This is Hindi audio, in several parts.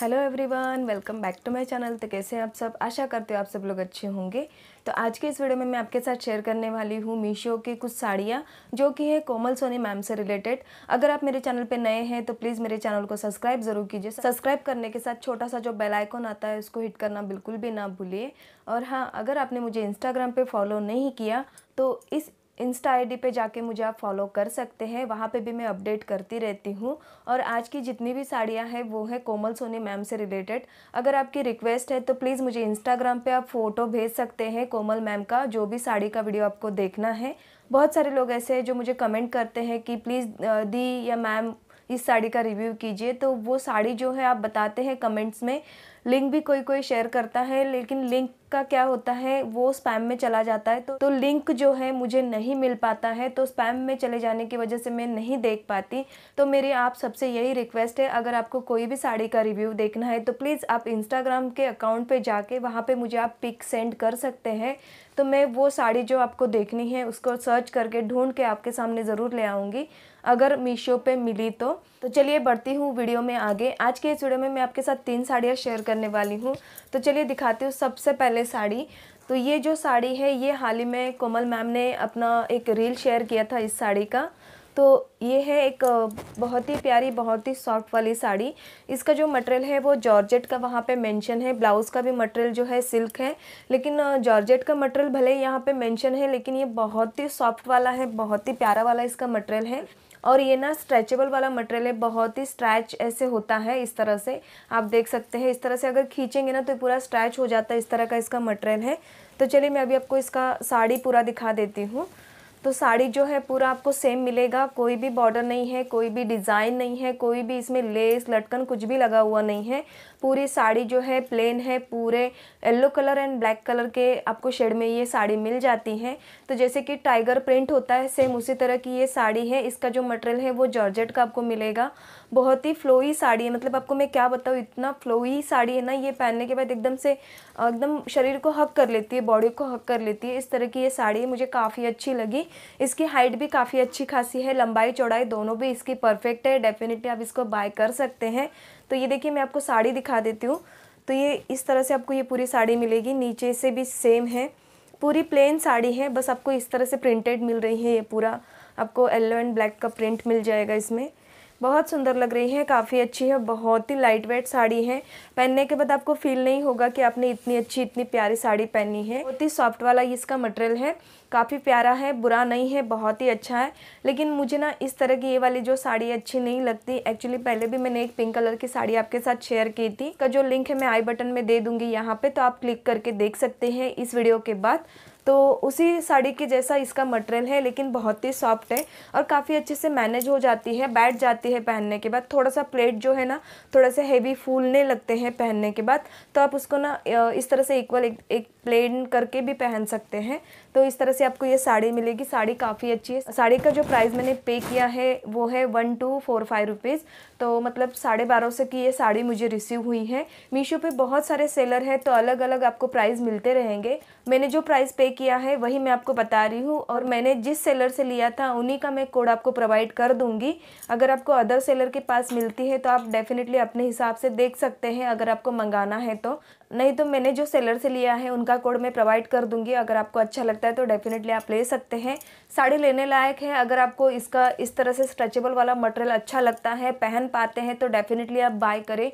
hello everyone welcome back to my channel तो कैसे हैं आप सब आशा करते हो आप सब लोग अच्छे होंगे तो आज के इस वीडियो में मैं आपके साथ शेयर करने वाली हूँ मीशो की कुछ साड़ियाँ जो कि है कोमल सोनी मैम से रिलेटेड अगर आप मेरे चैनल पे नए हैं तो प्लीज़ मेरे चैनल को सब्सक्राइब जरूर कीजिए सब्सक्राइब करने के साथ छोटा सा जो बेलाइकॉन आता है उसको हिट करना बिल्कुल भी ना भूलिए और हाँ अगर आपने मुझे इंस्टाग्राम पर फॉलो नहीं किया तो इस इंस्टा आईडी पे जाके मुझे आप फॉलो कर सकते हैं वहाँ पे भी मैं अपडेट करती रहती हूँ और आज की जितनी भी साड़ियाँ हैं वो है कोमल सोनी मैम से रिलेटेड अगर आपकी रिक्वेस्ट है तो प्लीज़ मुझे इंस्टाग्राम पे आप फ़ोटो भेज सकते हैं कोमल मैम का जो भी साड़ी का वीडियो आपको देखना है बहुत सारे लोग ऐसे हैं जो मुझे कमेंट करते हैं कि प्लीज़ दी या मैम इस साड़ी का रिव्यू कीजिए तो वो साड़ी जो है आप बताते हैं कमेंट्स में लिंक भी कोई कोई शेयर करता है लेकिन लिंक का क्या होता है वो स्पैम में चला जाता है तो, तो लिंक जो है मुझे नहीं मिल पाता है तो स्पैम में चले जाने की वजह से मैं नहीं देख पाती तो मेरी आप सबसे यही रिक्वेस्ट है अगर आपको कोई भी साड़ी का रिव्यू देखना है तो प्लीज़ आप इंस्टाग्राम के अकाउंट पर जाके वहाँ पर मुझे आप पिक सेंड कर सकते हैं तो मैं वो साड़ी जो आपको देखनी है उसको सर्च करके ढूंढ के आपके सामने ज़रूर ले आऊँगी अगर मीशो पे मिली तो तो चलिए बढ़ती हूँ वीडियो में आगे आज के इस वीडियो में मैं आपके साथ तीन साड़ियाँ शेयर करने वाली हूँ तो चलिए दिखाती हूँ सबसे पहले वाले साड़ी तो ये जो साड़ी है ये हाल ही में कोमल मैम ने अपना एक रील शेयर किया था इस साड़ी का तो ये है एक बहुत ही प्यारी बहुत ही सॉफ्ट वाली साड़ी इसका जो मटेरियल है वो जॉर्जेट का वहाँ पे मेंशन है ब्लाउज़ का भी मटेरियल जो है सिल्क है लेकिन जॉर्जेट का मटेरियल भले ही यहाँ पे मैंशन है लेकिन ये बहुत ही सॉफ्ट वाला है बहुत ही प्यारा वाला इसका मटेरियल है और ये ना स्ट्रेचेबल वाला मटेरियल है बहुत ही स्ट्रैच ऐसे होता है इस तरह से आप देख सकते हैं इस तरह से अगर खींचेंगे ना तो पूरा स्ट्रैच हो जाता है इस तरह का इसका मटेरियल है तो चलिए मैं अभी आपको इसका साड़ी पूरा दिखा देती हूँ तो साड़ी जो है पूरा आपको सेम मिलेगा कोई भी बॉर्डर नहीं है कोई भी डिज़ाइन नहीं है कोई भी इसमें लेस लटकन कुछ भी लगा हुआ नहीं है पूरी साड़ी जो है प्लेन है पूरे yellow colour and black colour के आपको शेड में ये साड़ी मिल जाती है तो जैसे कि टाइगर प्रिंट होता है सेम उसी तरह की ये साड़ी है इसका जो मटेरियल है वो जॉर्जेट का आपको मिलेगा बहुत ही फ्लोई साड़ी है मतलब आपको मैं क्या बताऊँ इतना फ्लोई साड़ी है ना ये पहनने के बाद एकदम से एकदम शरीर को हक कर लेती है बॉडी को हक कर लेती है इस तरह की ये साड़ी मुझे काफ़ी अच्छी लगी इसकी हाइट भी काफ़ी अच्छी खासी है लंबाई चौड़ाई दोनों भी इसकी परफेक्ट है डेफिनेटली आप इसको बाय कर सकते हैं तो ये देखिए मैं आपको साड़ी दिखा देती हूँ तो ये इस तरह से आपको ये पूरी साड़ी मिलेगी नीचे से भी सेम है पूरी प्लेन साड़ी है बस आपको इस तरह से प्रिंटेड मिल रही है ये पूरा आपको येल्लो एंड ब्लैक का प्रिंट मिल जाएगा इसमें बहुत सुंदर लग रही है काफ़ी अच्छी है बहुत ही लाइट वेट साड़ी है पहनने के बाद आपको फील नहीं होगा कि आपने इतनी अच्छी इतनी प्यारी साड़ी पहनी है बहुत ही सॉफ्ट वाला इसका मटेरियल है काफ़ी प्यारा है बुरा नहीं है बहुत ही अच्छा है लेकिन मुझे ना इस तरह की ये वाली जो साड़ी अच्छी नहीं लगती एक्चुअली पहले भी मैंने एक पिंक कलर की साड़ी आपके साथ शेयर की थी का जो लिंक है मैं आई बटन में दे दूंगी यहाँ पे तो आप क्लिक करके देख सकते हैं इस वीडियो के बाद तो उसी साड़ी के जैसा इसका मटेरियल है लेकिन बहुत ही सॉफ्ट है और काफ़ी अच्छे से मैनेज हो जाती है बैठ जाती है पहनने के बाद थोड़ा सा प्लेट जो है ना थोड़ा सा हैवी फूलने लगते हैं पहनने के बाद तो आप उसको ना इस तरह से इक्वल एक, एक प्लेन करके भी पहन सकते हैं तो इस तरह से आपको ये साड़ी मिलेगी साड़ी काफ़ी अच्छी है साड़ी का जो प्राइस मैंने पे किया है वो है one two four five rupees तो मतलब साढ़े बारह सौ की ये साड़ी मुझे रिसीव हुई है मीशो पे बहुत सारे सेलर हैं तो अलग अलग आपको प्राइस मिलते रहेंगे मैंने जो प्राइस पे किया है वही मैं आपको बता रही हूँ और मैंने जिस सेलर से लिया था उन्हीं का मैं कोड आपको प्रोवाइड कर दूँगी अगर आपको अदर सेलर के पास मिलती है तो आप डेफिनेटली अपने हिसाब से देख सकते हैं अगर आपको मंगाना है तो नहीं तो मैंने जो सेलर से लिया है उनका कोड मैं प्रोवाइड कर दूँगी अगर आपको अच्छा लगता है तो डेफिनेटली आप ले सकते हैं साड़ी लेने लायक है अगर आपको इसका इस तरह से स्ट्रेचेबल वाला मटेरियल अच्छा लगता है पहन पाते हैं तो डेफिनेटली आप बाय करें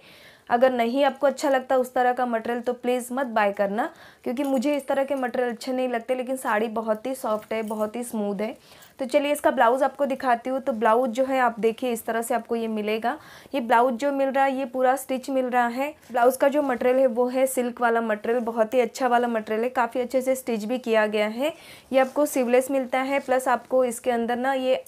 अगर नहीं आपको अच्छा लगता उस तरह का मटेरियल तो प्लीज़ मत बाय करना क्योंकि मुझे इस तरह के मटेरियल अच्छे नहीं लगते लेकिन साड़ी बहुत ही सॉफ्ट है बहुत ही स्मूद है तो चलिए इसका ब्लाउज़ आपको दिखाती हूँ तो ब्लाउज़ जो है आप देखिए इस तरह से आपको ये मिलेगा ये ब्लाउज़ जो मिल रहा है ये पूरा स्टिच मिल रहा है ब्लाउज़ का जो मटेरियल है वो है सिल्क वाला मटेरियल बहुत ही अच्छा वाला मटेरियल है काफ़ी अच्छे से स्टिच भी किया गया है ये आपको सिवलेस मिलता है प्लस आपको इसके अंदर ना ये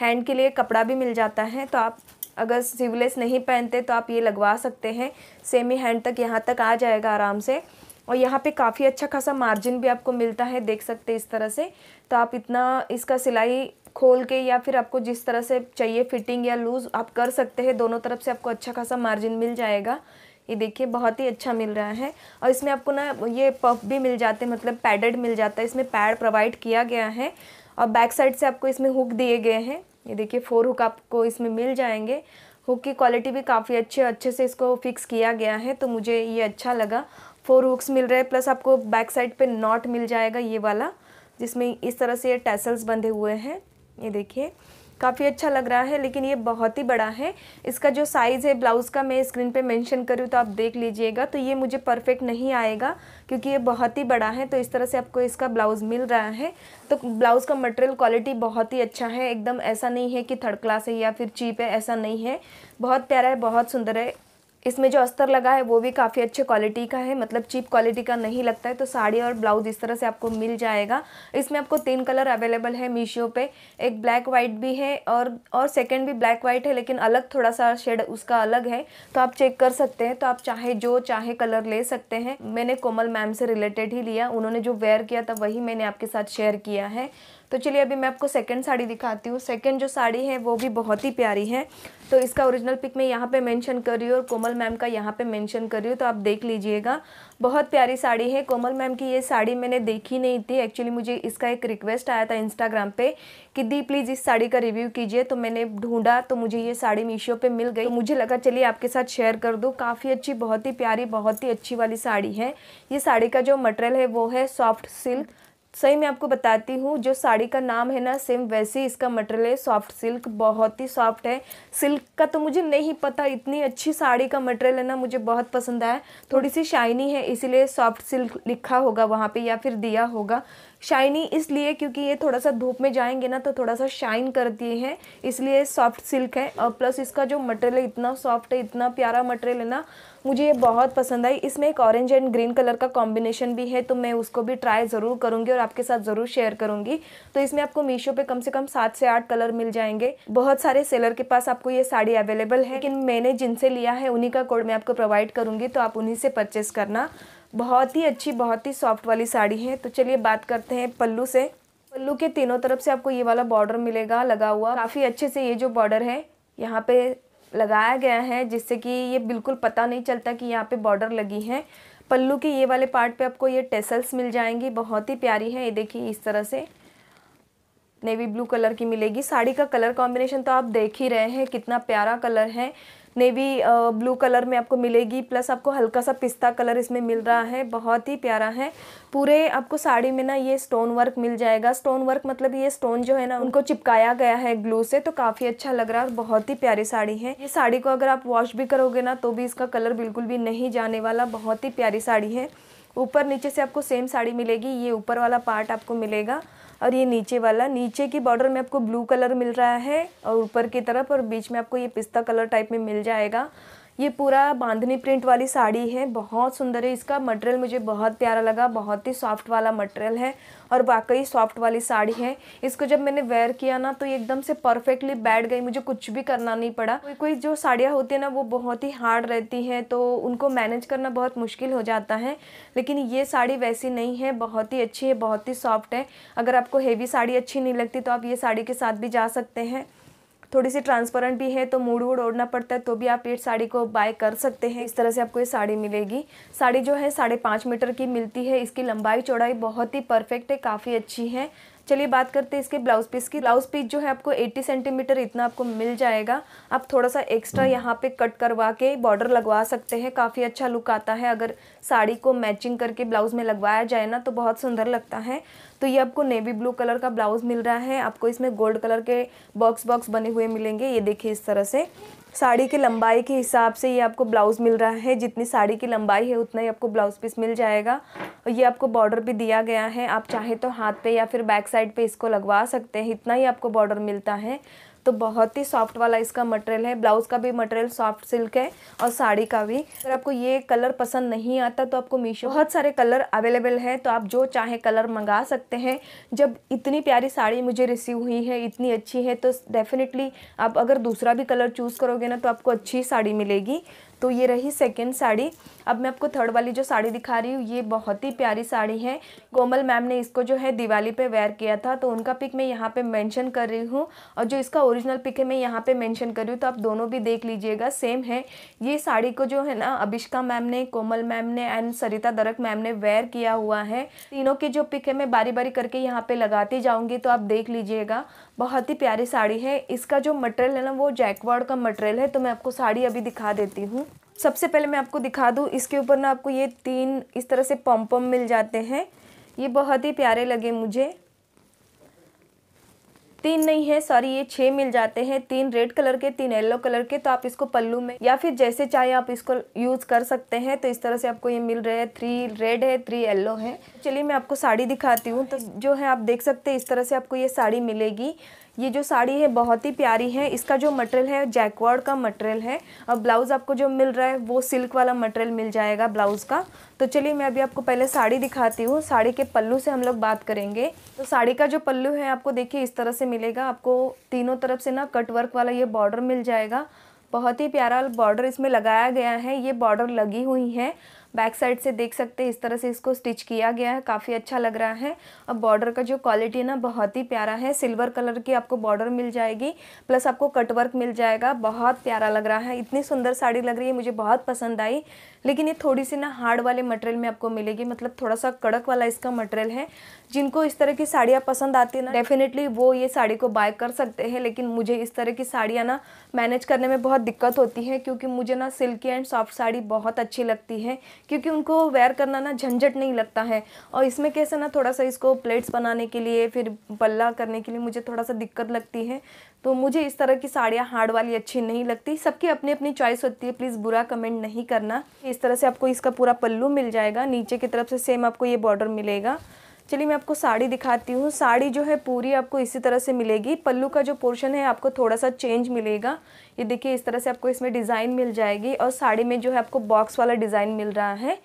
हैंड के लिए कपड़ा भी मिल जाता है तो आप अगर सीवलेस नहीं पहनते तो आप ये लगवा सकते हैं सेमी हैंड तक यहाँ तक आ जाएगा आराम से और यहाँ पे काफ़ी अच्छा खासा मार्जिन भी आपको मिलता है देख सकते इस तरह से तो आप इतना इसका सिलाई खोल के या फिर आपको जिस तरह से चाहिए फिटिंग या लूज़ आप कर सकते हैं दोनों तरफ से आपको अच्छा खासा मार्जिन मिल जाएगा ये देखिए बहुत ही अच्छा मिल रहा है और इसमें आपको ना ये पफ भी मिल जाते हैं मतलब पैडेड मिल जाता है इसमें पैड प्रोवाइड किया गया है और बैक साइड से आपको इसमें हुक दिए गए हैं ये देखिए फोर हुक आपको इसमें मिल जाएंगे हुक की क्वालिटी भी काफ़ी अच्छे अच्छे से इसको फिक्स किया गया है तो मुझे ये अच्छा लगा फोर हुक्स मिल रहे हैं प्लस आपको बैक साइड पे नॉट मिल जाएगा ये वाला जिसमें इस तरह से ये टैसल्स बंधे हुए हैं ये देखिए काफ़ी अच्छा लग रहा है लेकिन ये बहुत ही बड़ा है इसका जो साइज़ है ब्लाउज़ का मैं स्क्रीन पे मेंशन करूँ तो आप देख लीजिएगा तो ये मुझे परफेक्ट नहीं आएगा क्योंकि ये बहुत ही बड़ा है तो इस तरह से आपको इसका ब्लाउज़ मिल रहा है तो ब्लाउज़ का मटेरियल क्वालिटी बहुत ही अच्छा है एकदम ऐसा नहीं है कि थर्ड क्लास है या फिर चीप है ऐसा नहीं है बहुत प्यारा है बहुत सुंदर है इसमें जो अस्तर लगा है वो भी काफ़ी अच्छे क्वालिटी का है मतलब चीप क्वालिटी का नहीं लगता है तो साड़ी और ब्लाउज इस तरह से आपको मिल जाएगा इसमें आपको तीन कलर अवेलेबल है मीशो पे एक ब्लैक वाइट भी है और और सेकंड भी ब्लैक वाइट है लेकिन अलग थोड़ा सा शेड उसका अलग है तो आप चेक कर सकते हैं तो आप चाहे जो चाहे कलर ले सकते हैं मैंने कोमल मैम से रिलेटेड ही लिया उन्होंने जो वेयर किया था वही मैंने आपके साथ शेयर किया है तो चलिए अभी मैं आपको सेकंड साड़ी दिखाती हूँ सेकंड जो साड़ी है वो भी बहुत ही प्यारी है तो इसका ओरिजिनल पिक मैं यहाँ पे मेंशन कर रही हूँ और कोमल मैम का यहाँ पे मेंशन कर रही हूँ तो आप देख लीजिएगा बहुत प्यारी साड़ी है कोमल मैम की ये साड़ी मैंने देखी नहीं थी एक्चुअली मुझे इसका एक रिक्वेस्ट आया था इंस्टाग्राम पे कि दी प्लीज़ इस साड़ी का रिव्यू कीजिए तो मैंने ढूंढा तो मुझे ये साड़ी मीशो पर मिल गई तो मुझे लगा चलिए आपके साथ शेयर कर दूँ काफ़ी अच्छी बहुत ही प्यारी बहुत ही अच्छी वाली साड़ी है ये साड़ी का जो मटेरियल है वो है सॉफ्ट सिल्क सही मैं आपको बताती हूँ जो साड़ी का नाम है ना सेम वैसे ही इसका मटेरियल है सॉफ्ट सिल्क बहुत ही सॉफ्ट है सिल्क का तो मुझे नहीं पता इतनी अच्छी साड़ी का मटेरियल है ना मुझे बहुत पसंद आया थोड़ी सी शाइनी है इसीलिए सॉफ्ट सिल्क लिखा होगा वहाँ पे या फिर दिया होगा शाइनी इसलिए क्योंकि ये थोड़ा सा धूप में जाएंगे ना तो थोड़ा सा शाइन करती हैं इसलिए सॉफ्ट सिल्क है और प्लस इसका जो मटेरियल है इतना सॉफ्ट है इतना प्यारा मटेरियल है ना मुझे ये बहुत पसंद आई इसमें एक ऑरेंज एंड ग्रीन कलर का कॉम्बिनेशन भी है तो मैं उसको भी ट्राई ज़रूर करूँगी और आपके साथ ज़रूर शेयर करूँगी तो इसमें आपको मीशो पे कम से कम सात से आठ कलर मिल जाएंगे बहुत सारे सेलर के पास आपको ये साड़ी अवेलेबल है लेकिन मैंने जिनसे लिया है उन्हीं का कोड मैं आपको प्रोवाइड करूँगी तो आप उन्हीं से परचेस करना बहुत ही अच्छी बहुत ही सॉफ्ट वाली साड़ी है तो चलिए बात करते हैं पल्लू से पल्लू के तीनों तरफ से आपको ये वाला बॉर्डर मिलेगा लगा हुआ काफ़ी अच्छे से ये जो बॉर्डर है यहाँ पे लगाया गया है जिससे कि ये बिल्कुल पता नहीं चलता कि यहाँ पे बॉर्डर लगी है पल्लू के ये वाले पार्ट पे आपको ये टेसल्स मिल जाएंगी बहुत ही प्यारी है ये देखिए इस तरह से नेवी ब्लू कलर की मिलेगी साड़ी का कलर कॉम्बिनेशन तो आप देख ही रहे हैं कितना प्यारा कलर है नेवी ब्लू कलर में आपको मिलेगी प्लस आपको हल्का सा पिस्ता कलर इसमें मिल रहा है बहुत ही प्यारा है पूरे आपको साड़ी में ना ये स्टोन वर्क मिल जाएगा स्टोन वर्क मतलब ये स्टोन जो है ना उनको चिपकाया गया है ग्लू से तो काफ़ी अच्छा लग रहा है बहुत ही प्यारी साड़ी है ये साड़ी को अगर आप वॉश भी करोगे ना तो भी इसका कलर बिल्कुल भी नहीं जाने वाला बहुत ही प्यारी साड़ी है ऊपर नीचे से आपको सेम साड़ी मिलेगी ये ऊपर वाला पार्ट आपको मिलेगा और ये नीचे वाला नीचे की बॉर्डर में आपको ब्लू कलर मिल रहा है और ऊपर की तरफ और बीच में आपको ये पिस्ता कलर टाइप में मिल जाएगा ये पूरा बांधनी प्रिंट वाली साड़ी है बहुत सुंदर है इसका मटेरियल मुझे बहुत प्यारा लगा बहुत ही सॉफ्ट वाला मटेरियल है और वाकई सॉफ्ट वाली साड़ी है इसको जब मैंने वेयर किया ना तो एकदम से परफेक्टली बैठ गई मुझे कुछ भी करना नहीं पड़ा कोई कोई जो साड़ियाँ होती है ना वो बहुत ही हार्ड रहती हैं तो उनको मैनेज करना बहुत मुश्किल हो जाता है लेकिन ये साड़ी वैसी नहीं है बहुत ही अच्छी है बहुत ही सॉफ्ट है अगर आपको हेवी साड़ी अच्छी नहीं लगती तो आप ये साड़ी के साथ भी जा सकते हैं थोड़ी सी ट्रांसपेरेंट भी है तो मूड वूड ओढ़ना पड़ता है तो भी आप ये साड़ी को बाय कर सकते हैं इस तरह से आपको ये साड़ी मिलेगी साड़ी जो है साढ़े पाँच मीटर की मिलती है इसकी लंबाई चौड़ाई बहुत ही परफेक्ट है काफ़ी अच्छी है चलिए बात करते हैं इसके ब्लाउज पीस की ब्लाउज पीस जो है आपको 80 सेंटीमीटर इतना आपको मिल जाएगा आप थोड़ा सा एक्स्ट्रा यहाँ पे कट करवा के बॉर्डर लगवा सकते हैं काफ़ी अच्छा लुक आता है अगर साड़ी को मैचिंग करके ब्लाउज में लगवाया जाए ना तो बहुत सुंदर लगता है तो ये आपको नेवी ब्लू कलर का ब्लाउज मिल रहा है आपको इसमें गोल्ड कलर के बॉक्स बॉक्स बने हुए मिलेंगे ये देखिए इस तरह से साड़ी की लंबाई के हिसाब से ये आपको ब्लाउज़ मिल रहा है जितनी साड़ी की लंबाई है उतना ही आपको ब्लाउज़ पीस मिल जाएगा और ये आपको बॉर्डर भी दिया गया है आप चाहे तो हाथ पे या फिर बैक साइड पे इसको लगवा सकते हैं इतना ही आपको बॉर्डर मिलता है तो बहुत ही सॉफ्ट वाला इसका मटेरियल है ब्लाउज़ का भी मटेरियल सॉफ्ट सिल्क है और साड़ी का भी अगर आपको ये कलर पसंद नहीं आता तो आपको मीशो बहुत सारे कलर अवेलेबल हैं तो आप जो चाहे कलर मंगा सकते हैं जब इतनी प्यारी साड़ी मुझे रिसीव हुई है इतनी अच्छी है तो डेफिनेटली आप अगर दूसरा भी कलर चूज़ करोगे ना तो आपको अच्छी साड़ी मिलेगी तो ये रही सेकेंड साड़ी अब मैं आपको थर्ड वाली जो साड़ी दिखा रही हूँ ये बहुत ही प्यारी साड़ी है कोमल मैम ने इसको जो है दिवाली पे वेयर किया था तो उनका पिक मैं यहाँ पे मेंशन कर रही हूँ और जो इसका ओरिजिनल पिक है मैं यहाँ पे मेंशन कर रही हूँ तो आप दोनों भी देख लीजिएगा सेम है ये साड़ी को जो है ना अभिष्का मैम ने कोमल मैम ने एंड सरिता दरक मैम ने वेयर किया हुआ है तीनों के जो पिक है मैं बारी बारी करके यहाँ पर लगाती जाऊँगी तो आप देख लीजिएगा बहुत ही प्यारी साड़ी है इसका जो मटेरियल है ना वो जैकवाड का मटेरियल है तो मैं आपको साड़ी अभी दिखा देती हूँ सबसे पहले मैं आपको दिखा दूँ इसके ऊपर ना आपको ये तीन इस तरह से पम्पम मिल जाते हैं ये बहुत ही प्यारे लगे मुझे तीन नहीं है सॉरी ये छः मिल जाते हैं तीन रेड कलर के तीन येलो कलर के तो आप इसको पल्लू में या फिर जैसे चाहे आप इसको यूज़ कर सकते हैं तो इस तरह से आपको ये मिल रहे हैं थ्री रेड है थ्री येलो है चलिए मैं आपको साड़ी दिखाती हूँ तो जो है आप देख सकते हैं इस तरह से आपको ये साड़ी मिलेगी ये जो साड़ी है बहुत ही प्यारी है इसका जो मटेरियल है जैकवर्ड का मटेरियल है और ब्लाउज़ आपको जो मिल रहा है वो सिल्क वाला मटेरियल मिल जाएगा ब्लाउज़ का तो चलिए मैं अभी आपको पहले साड़ी दिखाती हूँ साड़ी के पल्लू से हम लोग बात करेंगे तो साड़ी का जो पल्लू है आपको देखिए इस तरह से मिलेगा आपको तीनों तरफ से ना कट वर्क वाला ये बॉर्डर मिल जाएगा बहुत ही प्यारा बॉर्डर इसमें लगाया गया है ये बॉर्डर लगी हुई है बैक साइड से देख सकते हैं इस तरह से इसको स्टिच किया गया है काफ़ी अच्छा लग रहा है अब बॉर्डर का जो क्वालिटी है ना बहुत ही प्यारा है सिल्वर कलर की आपको बॉर्डर मिल जाएगी प्लस आपको कटवर्क मिल जाएगा बहुत प्यारा लग रहा है इतनी सुंदर साड़ी लग रही है मुझे बहुत पसंद आई लेकिन ये थोड़ी सी ना हार्ड वाले मटेरियल में आपको मिलेगी मतलब थोड़ा सा कड़क वाला इसका मटेरियल है जिनको इस तरह की साड़ियाँ पसंद आती है ना डेफिनेटली वो ये साड़ी को बाय कर सकते हैं लेकिन मुझे इस तरह की साड़ियाँ ना मैनेज करने में बहुत दिक्कत होती है क्योंकि मुझे ना सिल्की एंड सॉफ्ट साड़ी बहुत अच्छी लगती है क्योंकि उनको वेयर करना ना झंझट नहीं लगता है और इसमें कैसे ना थोड़ा सा इसको प्लेट्स बनाने के लिए फिर पल्ला करने के लिए मुझे थोड़ा सा दिक्कत लगती है तो मुझे इस तरह की साड़ियाँ हार्ड वाली अच्छी नहीं लगती सबकी अपनी अपनी चॉइस होती है प्लीज़ बुरा कमेंट नहीं करना इस तरह से आपको इसका पूरा पल्लू मिल जाएगा नीचे की तरफ से सेम आपको ये बॉर्डर मिलेगा चलिए मैं आपको साड़ी दिखाती हूँ साड़ी जो है पूरी आपको इसी तरह से मिलेगी पल्लू का जो पोर्शन है आपको थोड़ा सा चेंज मिलेगा ये देखिए इस तरह से आपको इसमें डिज़ाइन मिल जाएगी और साड़ी में जो है आपको बॉक्स वाला डिज़ाइन मिल रहा है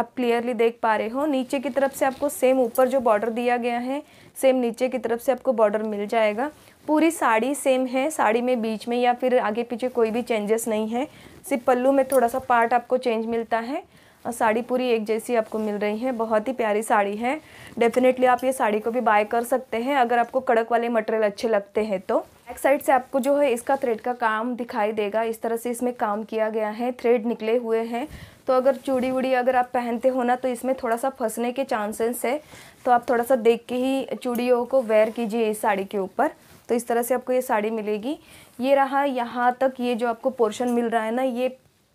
आप क्लियरली देख पा रहे हो नीचे की तरफ से आपको सेम ऊपर जो बॉर्डर दिया गया है सेम नीचे की तरफ से आपको बॉर्डर मिल जाएगा पूरी साड़ी सेम है साड़ी में बीच में या फिर आगे पीछे कोई भी चेंजेस नहीं है सिर्फ पल्लू में थोड़ा सा पार्ट आपको चेंज मिलता है और साड़ी पूरी एक जैसी आपको मिल रही है बहुत ही प्यारी साड़ी है डेफिनेटली आप ये साड़ी को भी बाय कर सकते हैं अगर आपको कड़क वाले मटेरियल अच्छे लगते हैं तो बैक साइड से आपको जो है इसका थ्रेड का काम दिखाई देगा इस तरह से इसमें काम किया गया है थ्रेड निकले हुए हैं तो अगर चूड़ी वूड़ी अगर आप पहनते हो ना तो इसमें थोड़ा सा फंसने के चांसेस है तो आप थोड़ा सा देख के ही चूड़ियों को वेयर कीजिए इस साड़ी के ऊपर तो इस तरह से आपको ये साड़ी मिलेगी ये रहा यहाँ तक ये जो आपको पोर्शन मिल रहा है ना ये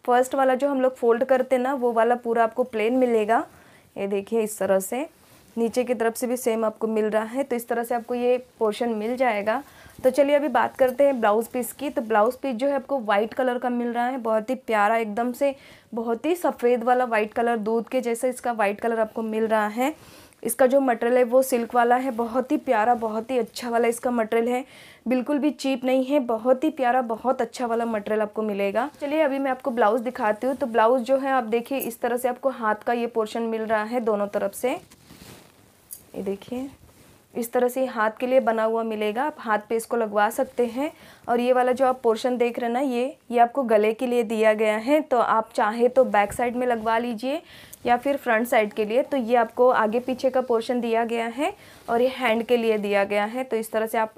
फर्स्ट वाला जो हम लोग फोल्ड करते ना वो वाला पूरा आपको प्लेन मिलेगा ये देखिए इस तरह से नीचे की तरफ से भी सेम आपको मिल रहा है तो इस तरह से आपको ये पोर्शन मिल जाएगा तो चलिए अभी बात करते हैं ब्लाउज़ पीस की तो ब्लाउज़ पीस जो है आपको वाइट कलर का मिल रहा है बहुत ही प्यारा एकदम से बहुत ही सफ़ेद वाला वाइट कलर दूध के जैसा इसका वाइट कलर आपको मिल रहा है इसका जो मटेरियल है वो सिल्क वाला है बहुत ही प्यारा बहुत ही अच्छा वाला इसका मटेरियल है बिल्कुल भी चीप नहीं है बहुत ही प्यारा बहुत अच्छा वाला मटेरियल आपको मिलेगा चलिए अभी मैं आपको ब्लाउज़ दिखाती हूँ तो ब्लाउज़ जो है आप देखिए इस तरह से आपको हाथ का ये पोर्शन मिल रहा है दोनों तरफ से ये देखिए इस तरह से हाथ के लिए बना हुआ मिलेगा आप हाथ पे इसको लगवा सकते हैं और ये वाला जो आप पोर्शन देख रहे हैं ना ये ये आपको गले के लिए दिया गया है तो आप चाहे तो बैक साइड में लगवा लीजिए या फिर फ्रंट साइड के लिए तो ये आपको आगे पीछे का पोर्शन दिया गया है और ये हैंड के लिए दिया गया है तो इस तरह से आप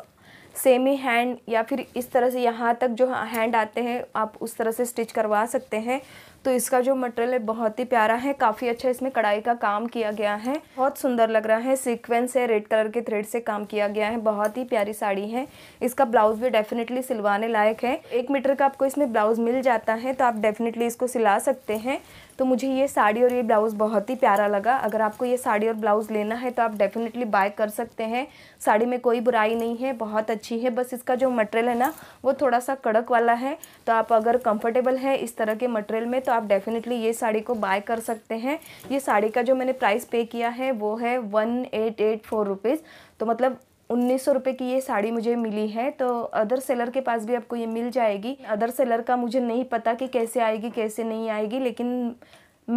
सेम ही हैंड या फिर इस तरह से यहाँ तक जो हैंड आते हैं आप उस तरह से स्टिच करवा सकते हैं तो इसका जो मटेरियल है बहुत ही प्यारा है काफ़ी अच्छा इसमें कढ़ाई का काम किया गया है बहुत सुंदर लग रहा है सीक्वेंस है रेड कलर के थ्रेड से काम किया गया है बहुत ही प्यारी साड़ी है इसका ब्लाउज भी डेफिनेटली सिलवाने लायक है एक मीटर का आपको इसमें ब्लाउज मिल जाता है तो आप डेफिनेटली इसको सिला सकते हैं तो मुझे ये साड़ी और ये ब्लाउज़ बहुत ही प्यारा लगा अगर आपको ये साड़ी और ब्लाउज़ लेना है तो आप डेफिनेटली बाय कर सकते हैं साड़ी में कोई बुराई नहीं है बहुत अच्छी है बस इसका जो मटेरियल है ना वो थोड़ा सा कड़क वाला है तो आप अगर कंफर्टेबल है इस तरह के मटेरियल में तो आप डेफिनेटली ये साड़ी को बाय कर सकते हैं ये साड़ी का जो मैंने प्राइस पे किया है वो है one eight eight four rupees तो मतलब उन्नीस सौ रुपये की ये साड़ी मुझे मिली है तो अदर सेलर के पास भी आपको ये मिल जाएगी अदर सेलर का मुझे नहीं पता कि कैसे आएगी कैसे नहीं आएगी लेकिन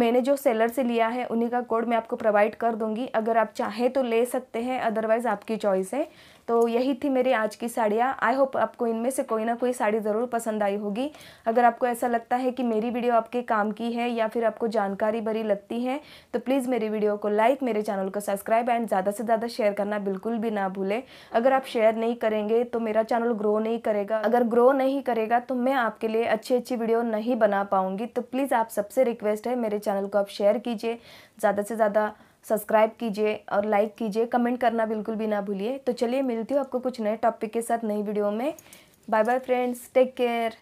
मैंने जो सेलर से लिया है उन्हीं का कोड मैं आपको प्रोवाइड कर दूंगी अगर आप चाहें तो ले सकते हैं अदरवाइज़ आपकी चॉइस है तो यही थी मेरी आज की साड़ियाँ आई होप आपको इनमें से कोई ना कोई साड़ी ज़रूर पसंद आई होगी अगर आपको ऐसा लगता है कि मेरी वीडियो आपके काम की है या फिर आपको जानकारी भरी लगती है तो प्लीज़ मेरी वीडियो को लाइक मेरे चैनल को सब्सक्राइब एंड ज़्यादा से ज़्यादा शेयर करना बिल्कुल भी ना भूलें अगर आप शेयर नहीं करेंगे तो मेरा चैनल ग्रो नहीं करेगा अगर ग्रो नहीं करेगा तो मैं आपके लिए अच्छी अच्छी वीडियो नहीं बना पाऊँगी तो प्लीज़ आप सबसे रिक्वेस्ट है मेरे चैनल को आप शेयर कीजिए ज़्यादा से ज़्यादा सब्सक्राइब कीजिए और लाइक कीजिए कमेंट करना बिल्कुल भी ना भूलिए तो चलिए मिलती हूँ आपको कुछ नए टॉपिक के साथ नई वीडियो में bye bye friends take care